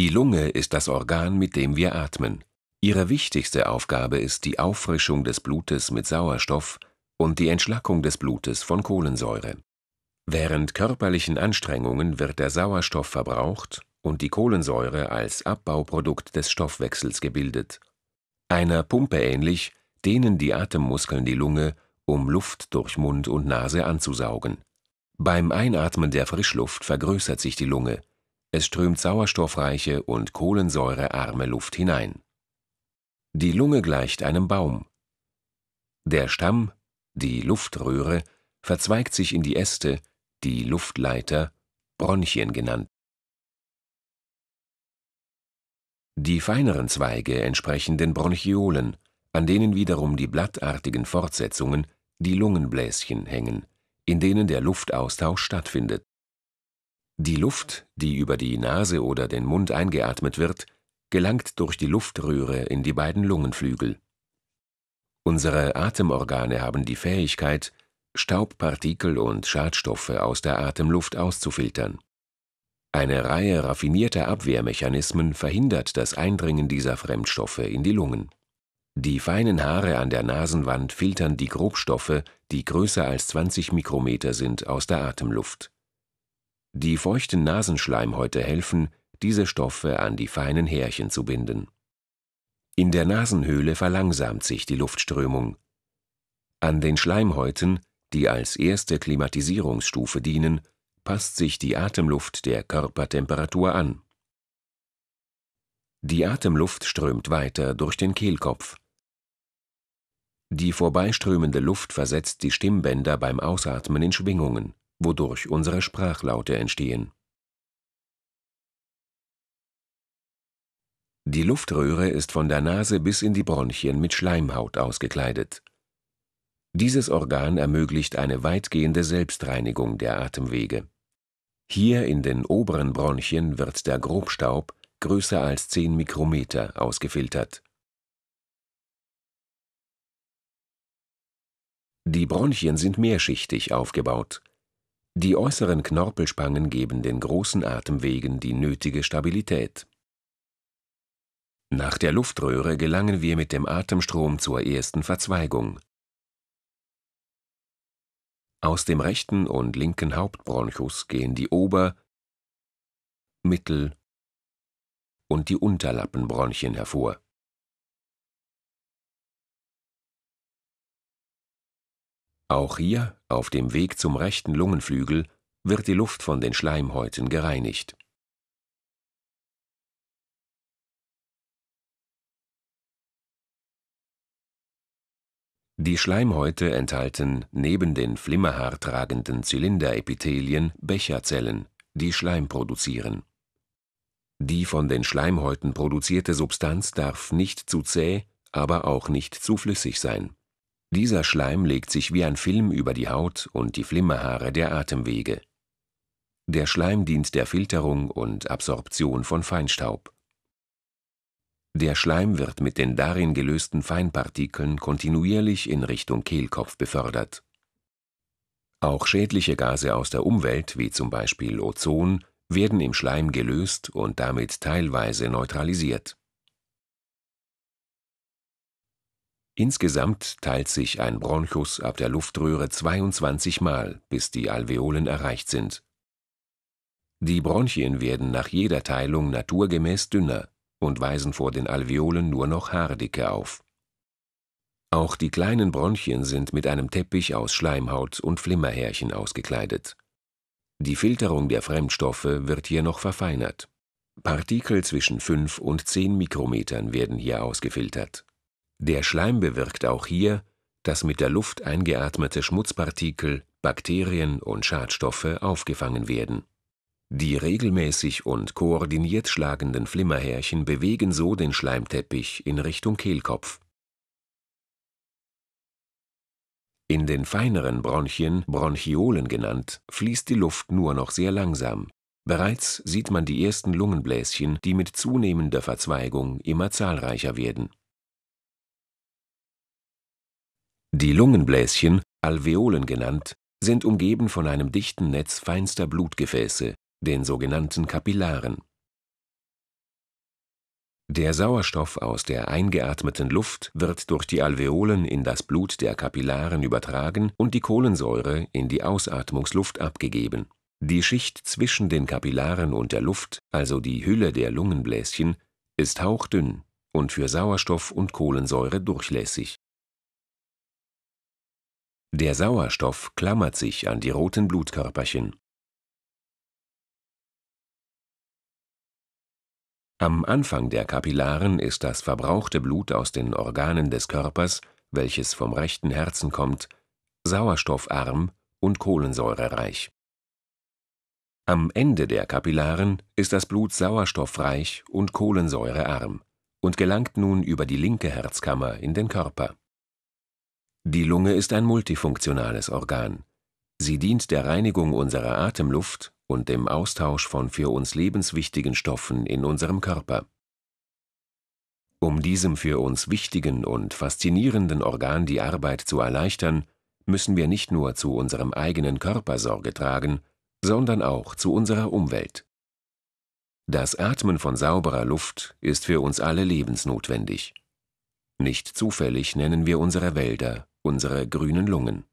Die Lunge ist das Organ, mit dem wir atmen. Ihre wichtigste Aufgabe ist die Auffrischung des Blutes mit Sauerstoff und die Entschlackung des Blutes von Kohlensäure. Während körperlichen Anstrengungen wird der Sauerstoff verbraucht und die Kohlensäure als Abbauprodukt des Stoffwechsels gebildet. Einer Pumpe ähnlich dehnen die Atemmuskeln die Lunge, um Luft durch Mund und Nase anzusaugen. Beim Einatmen der Frischluft vergrößert sich die Lunge es strömt sauerstoffreiche und kohlensäurearme Luft hinein. Die Lunge gleicht einem Baum. Der Stamm, die Luftröhre, verzweigt sich in die Äste, die Luftleiter, Bronchien genannt. Die feineren Zweige entsprechen den Bronchiolen, an denen wiederum die blattartigen Fortsetzungen, die Lungenbläschen, hängen, in denen der Luftaustausch stattfindet die Luft, die über die Nase oder den Mund eingeatmet wird, gelangt durch die Luftröhre in die beiden Lungenflügel. Unsere Atemorgane haben die Fähigkeit, Staubpartikel und Schadstoffe aus der Atemluft auszufiltern. Eine Reihe raffinierter Abwehrmechanismen verhindert das Eindringen dieser Fremdstoffe in die Lungen. Die feinen Haare an der Nasenwand filtern die Grobstoffe, die größer als 20 Mikrometer sind, aus der Atemluft die feuchten Nasenschleimhäute helfen, diese Stoffe an die feinen Härchen zu binden. In der Nasenhöhle verlangsamt sich die Luftströmung. An den Schleimhäuten, die als erste Klimatisierungsstufe dienen, passt sich die Atemluft der Körpertemperatur an. Die Atemluft strömt weiter durch den Kehlkopf. Die vorbeiströmende Luft versetzt die Stimmbänder beim Ausatmen in Schwingungen wodurch unsere Sprachlaute entstehen. Die Luftröhre ist von der Nase bis in die Bronchien mit Schleimhaut ausgekleidet. Dieses Organ ermöglicht eine weitgehende Selbstreinigung der Atemwege. Hier in den oberen Bronchien wird der Grobstaub größer als 10 Mikrometer ausgefiltert. Die Bronchien sind mehrschichtig aufgebaut. Die äußeren Knorpelspangen geben den großen Atemwegen die nötige Stabilität. Nach der Luftröhre gelangen wir mit dem Atemstrom zur ersten Verzweigung. Aus dem rechten und linken Hauptbronchus gehen die Ober-, Mittel- und die Unterlappenbronchien hervor Auch hier, auf dem Weg zum rechten Lungenflügel, wird die Luft von den Schleimhäuten gereinigt Die Schleimhäute enthalten neben den flimmerhaartragenden Zylinderepithelien Becherzellen, die Schleim produzieren. Die von den Schleimhäuten produzierte Substanz darf nicht zu zäh, aber auch nicht zu flüssig sein dieser Schleim legt sich wie ein Film über die Haut und die Flimmerhaare der Atemwege. Der Schleim dient der Filterung und Absorption von Feinstaub. Der Schleim wird mit den darin gelösten Feinpartikeln kontinuierlich in Richtung Kehlkopf befördert. Auch schädliche Gase aus der Umwelt, wie zum Beispiel Ozon, werden im Schleim gelöst und damit teilweise neutralisiert Insgesamt teilt sich ein Bronchus ab der Luftröhre 22 Mal, bis die Alveolen erreicht sind. Die Bronchien werden nach jeder Teilung naturgemäß dünner und weisen vor den Alveolen nur noch Haardicke auf. Auch die kleinen Bronchien sind mit einem Teppich aus Schleimhaut und Flimmerhärchen ausgekleidet. Die Filterung der Fremdstoffe wird hier noch verfeinert. Partikel zwischen 5 und 10 Mikrometern werden hier ausgefiltert. Der Schleim bewirkt auch hier, dass mit der Luft eingeatmete Schmutzpartikel, Bakterien und Schadstoffe aufgefangen werden. Die regelmäßig und koordiniert schlagenden Flimmerhärchen bewegen so den Schleimteppich in Richtung Kehlkopf. In den feineren Bronchien, Bronchiolen genannt, fließt die Luft nur noch sehr langsam. Bereits sieht man die ersten Lungenbläschen, die mit zunehmender Verzweigung immer zahlreicher werden Die Lungenbläschen, Alveolen genannt, sind umgeben von einem dichten Netz feinster Blutgefäße, den sogenannten Kapillaren. Der Sauerstoff aus der eingeatmeten Luft wird durch die Alveolen in das Blut der Kapillaren übertragen und die Kohlensäure in die Ausatmungsluft abgegeben. Die Schicht zwischen den Kapillaren und der Luft, also die Hülle der Lungenbläschen, ist hauchdünn und für Sauerstoff und Kohlensäure durchlässig der Sauerstoff klammert sich an die roten Blutkörperchen. Am Anfang der Kapillaren ist das verbrauchte Blut aus den Organen des Körpers, welches vom rechten Herzen kommt, sauerstoffarm und kohlensäurereich. Am Ende der Kapillaren ist das Blut sauerstoffreich und kohlensäurearm und gelangt nun über die linke Herzkammer in den Körper die Lunge ist ein multifunktionales Organ. Sie dient der Reinigung unserer Atemluft und dem Austausch von für uns lebenswichtigen Stoffen in unserem Körper. Um diesem für uns wichtigen und faszinierenden Organ die Arbeit zu erleichtern, müssen wir nicht nur zu unserem eigenen Körper Sorge tragen, sondern auch zu unserer Umwelt. Das Atmen von sauberer Luft ist für uns alle lebensnotwendig. Nicht zufällig nennen wir unsere Wälder unsere grünen Lungen